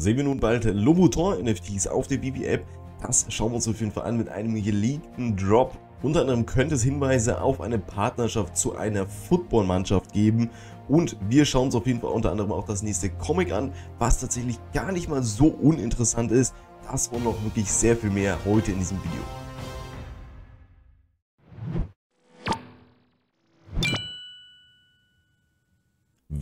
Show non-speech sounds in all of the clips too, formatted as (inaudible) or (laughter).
Sehen wir nun bald Loboton-NFTs auf der BB-App? Das schauen wir uns auf jeden Fall an mit einem geleakten Drop. Unter anderem könnte es Hinweise auf eine Partnerschaft zu einer Footballmannschaft geben. Und wir schauen uns auf jeden Fall unter anderem auch das nächste Comic an, was tatsächlich gar nicht mal so uninteressant ist. Das und noch wirklich sehr viel mehr heute in diesem Video.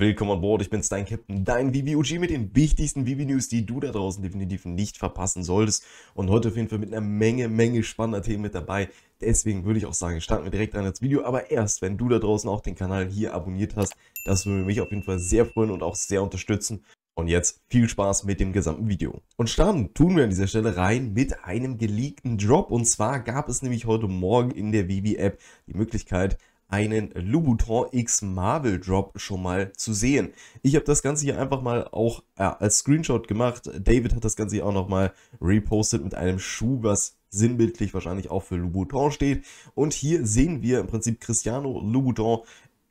Willkommen an Bord, ich bin's, dein Captain, dein VBUG mit den wichtigsten VB-News, die du da draußen definitiv nicht verpassen solltest. Und heute auf jeden Fall mit einer Menge, Menge spannender Themen mit dabei. Deswegen würde ich auch sagen, starten wir direkt rein ins Video. Aber erst, wenn du da draußen auch den Kanal hier abonniert hast, das würde mich auf jeden Fall sehr freuen und auch sehr unterstützen. Und jetzt viel Spaß mit dem gesamten Video. Und starten tun wir an dieser Stelle rein mit einem geleakten Drop. Und zwar gab es nämlich heute Morgen in der Vivi-App die Möglichkeit, einen Louboutin X Marvel Drop schon mal zu sehen. Ich habe das Ganze hier einfach mal auch äh, als Screenshot gemacht. David hat das Ganze hier auch nochmal repostet mit einem Schuh, was sinnbildlich wahrscheinlich auch für Louboutin steht. Und hier sehen wir im Prinzip Cristiano Louboutin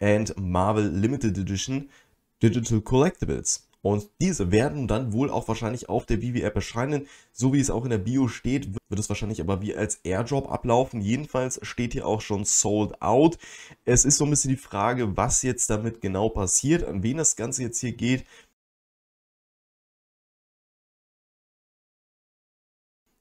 and Marvel Limited Edition Digital Collectibles. Und diese werden dann wohl auch wahrscheinlich auf der Vivi-App erscheinen. So wie es auch in der Bio steht, wird es wahrscheinlich aber wie als Airdrop ablaufen. Jedenfalls steht hier auch schon Sold Out. Es ist so ein bisschen die Frage, was jetzt damit genau passiert, an wen das Ganze jetzt hier geht.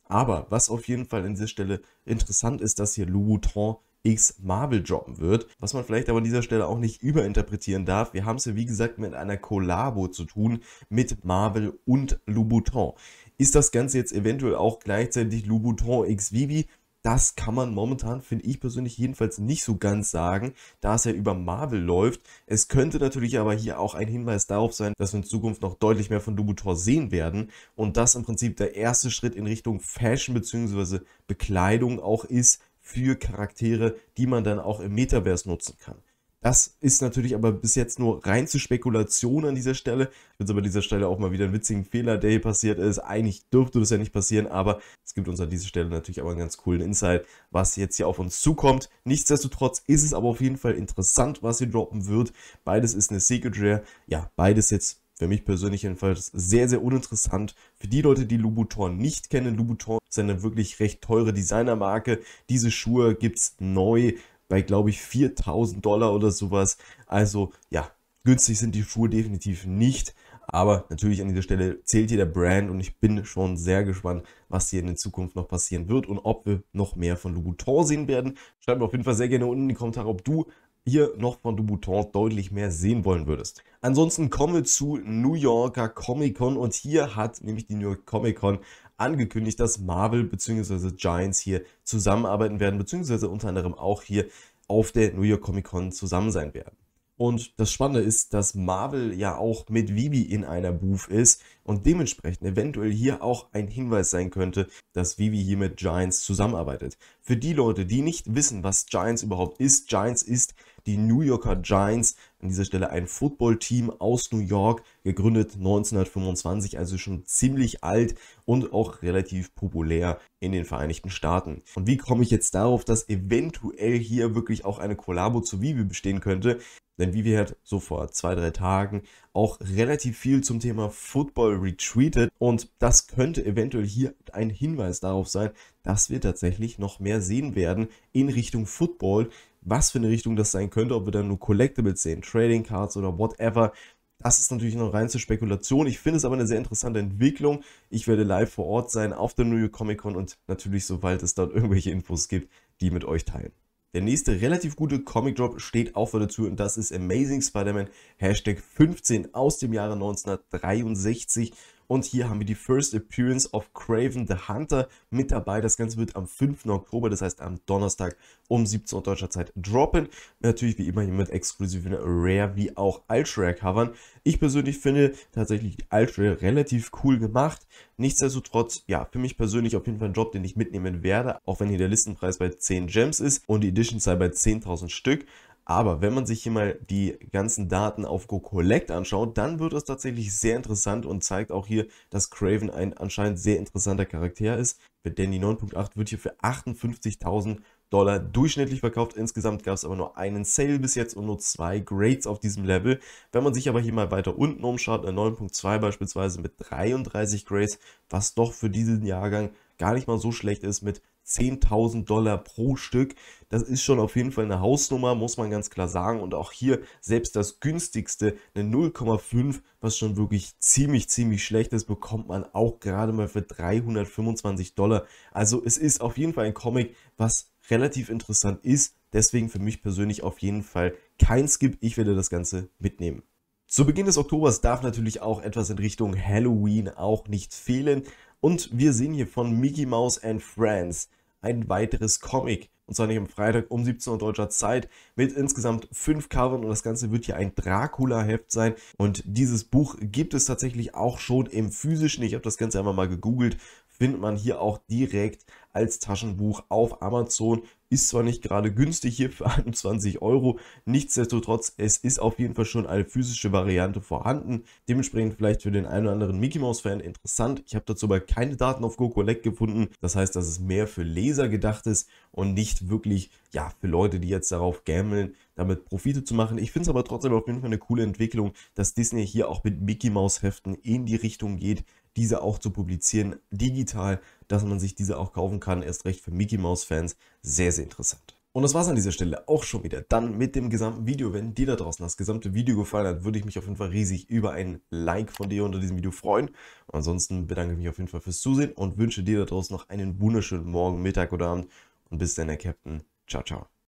Aber was auf jeden Fall an dieser Stelle interessant ist, dass hier Louboutin X Marvel droppen wird. Was man vielleicht aber an dieser Stelle auch nicht überinterpretieren darf. Wir haben es ja wie gesagt mit einer Kollabo zu tun mit Marvel und Louboutin. Ist das Ganze jetzt eventuell auch gleichzeitig Louboutin X Vivi? Das kann man momentan, finde ich persönlich jedenfalls nicht so ganz sagen, da es ja über Marvel läuft. Es könnte natürlich aber hier auch ein Hinweis darauf sein, dass wir in Zukunft noch deutlich mehr von Dubutor sehen werden und das im Prinzip der erste Schritt in Richtung Fashion bzw. Bekleidung auch ist, für Charaktere, die man dann auch im Metaverse nutzen kann. Das ist natürlich aber bis jetzt nur rein zu Spekulation an dieser Stelle. Ich finde es aber an dieser Stelle auch mal wieder einen witzigen Fehler, der hier passiert ist. Eigentlich dürfte das ja nicht passieren, aber es gibt uns an dieser Stelle natürlich aber einen ganz coolen Insight, was jetzt hier auf uns zukommt. Nichtsdestotrotz ist es aber auf jeden Fall interessant, was hier droppen wird. Beides ist eine Secret Rare. Ja, beides jetzt für mich persönlich jedenfalls sehr, sehr uninteressant. Für die Leute, die Lubutorn nicht kennen, Lubutorn ist eine wirklich recht teure Designermarke. Diese Schuhe gibt es neu bei, glaube ich, 4000 Dollar oder sowas. Also ja, günstig sind die Schuhe definitiv nicht. Aber natürlich an dieser Stelle zählt hier der Brand und ich bin schon sehr gespannt, was hier in der Zukunft noch passieren wird und ob wir noch mehr von Louboutin sehen werden. Schreib mir auf jeden Fall sehr gerne unten in die Kommentare, ob du hier noch von Louboutin deutlich mehr sehen wollen würdest. Ansonsten kommen wir zu New Yorker Comic Con und hier hat nämlich die New York Comic Con angekündigt, dass Marvel bzw. Giants hier zusammenarbeiten werden, bzw. unter anderem auch hier auf der New York Comic Con zusammen sein werden. Und das Spannende ist, dass Marvel ja auch mit Vivi in einer Booth ist und dementsprechend eventuell hier auch ein Hinweis sein könnte, dass Vivi hier mit Giants zusammenarbeitet. Für die Leute, die nicht wissen, was Giants überhaupt ist, Giants ist die New Yorker Giants, an dieser Stelle ein Footballteam aus New York, gegründet 1925, also schon ziemlich alt und auch relativ populär in den Vereinigten Staaten. Und wie komme ich jetzt darauf, dass eventuell hier wirklich auch eine Kollabo zu Vivi bestehen könnte? Denn wie wir halt so vor zwei, drei Tagen auch relativ viel zum Thema Football retweetet und das könnte eventuell hier ein Hinweis darauf sein, dass wir tatsächlich noch mehr sehen werden in Richtung Football. Was für eine Richtung das sein könnte, ob wir dann nur Collectibles sehen, Trading Cards oder whatever. Das ist natürlich noch reinste Spekulation. Ich finde es aber eine sehr interessante Entwicklung. Ich werde live vor Ort sein auf der New York Comic Con und natürlich, sobald es dort irgendwelche Infos gibt, die mit euch teilen. Der nächste relativ gute Comic Drop steht auch wieder dazu und das ist Amazing Spider-Man Hashtag 15 aus dem Jahre 1963. Und hier haben wir die First Appearance of Craven the Hunter mit dabei. Das Ganze wird am 5. Oktober, das heißt am Donnerstag um 17 Uhr deutscher Zeit droppen. Natürlich wie immer hier mit exklusiven Rare wie auch Ultra Covern. Ich persönlich finde tatsächlich Ultra relativ cool gemacht. Nichtsdestotrotz, ja, für mich persönlich auf jeden Fall ein Job, den ich mitnehmen werde, auch wenn hier der Listenpreis bei 10 Gems ist und die Edition sei halt bei 10.000 Stück. Aber wenn man sich hier mal die ganzen Daten auf GoCollect anschaut, dann wird es tatsächlich sehr interessant und zeigt auch hier, dass Craven ein anscheinend sehr interessanter Charakter ist. Denn die 9.8 wird hier für 58.000 Dollar durchschnittlich verkauft. Insgesamt gab es aber nur einen Sale bis jetzt und nur zwei Grades auf diesem Level. Wenn man sich aber hier mal weiter unten umschaut, eine 9.2 beispielsweise mit 33 Grades, was doch für diesen Jahrgang gar nicht mal so schlecht ist mit 10.000 Dollar pro Stück. Das ist schon auf jeden Fall eine Hausnummer, muss man ganz klar sagen. Und auch hier selbst das günstigste, eine 0,5, was schon wirklich ziemlich, ziemlich schlecht ist, bekommt man auch gerade mal für 325 Dollar. Also es ist auf jeden Fall ein Comic, was relativ interessant ist. Deswegen für mich persönlich auf jeden Fall kein Skip. Ich werde das Ganze mitnehmen. Zu Beginn des Oktobers darf natürlich auch etwas in Richtung Halloween auch nicht fehlen. Und wir sehen hier von Mickey Mouse and Friends ein weiteres Comic. Und zwar nicht am Freitag um 17 Uhr deutscher Zeit mit insgesamt 5 Covern. Und das Ganze wird hier ein Dracula-Heft sein. Und dieses Buch gibt es tatsächlich auch schon im physischen. Ich habe das Ganze einmal mal gegoogelt findet man hier auch direkt als Taschenbuch auf Amazon. Ist zwar nicht gerade günstig hier für 21 (laughs) Euro, nichtsdestotrotz, es ist auf jeden Fall schon eine physische Variante vorhanden. Dementsprechend vielleicht für den einen oder anderen Mickey Mouse-Fan interessant. Ich habe dazu aber keine Daten auf GoCollect gefunden. Das heißt, dass es mehr für Leser gedacht ist und nicht wirklich ja, für Leute, die jetzt darauf gammeln, damit Profite zu machen. Ich finde es aber trotzdem auf jeden Fall eine coole Entwicklung, dass Disney hier auch mit Mickey Mouse-Heften in die Richtung geht, diese auch zu publizieren, digital, dass man sich diese auch kaufen kann, erst recht für Mickey Mouse Fans, sehr, sehr interessant. Und das war es an dieser Stelle auch schon wieder. Dann mit dem gesamten Video. Wenn dir da draußen das gesamte Video gefallen hat, würde ich mich auf jeden Fall riesig über ein Like von dir unter diesem Video freuen. ansonsten bedanke ich mich auf jeden Fall fürs Zusehen und wünsche dir da draußen noch einen wunderschönen Morgen, Mittag oder Abend. Und bis dann, der Captain. Ciao, ciao.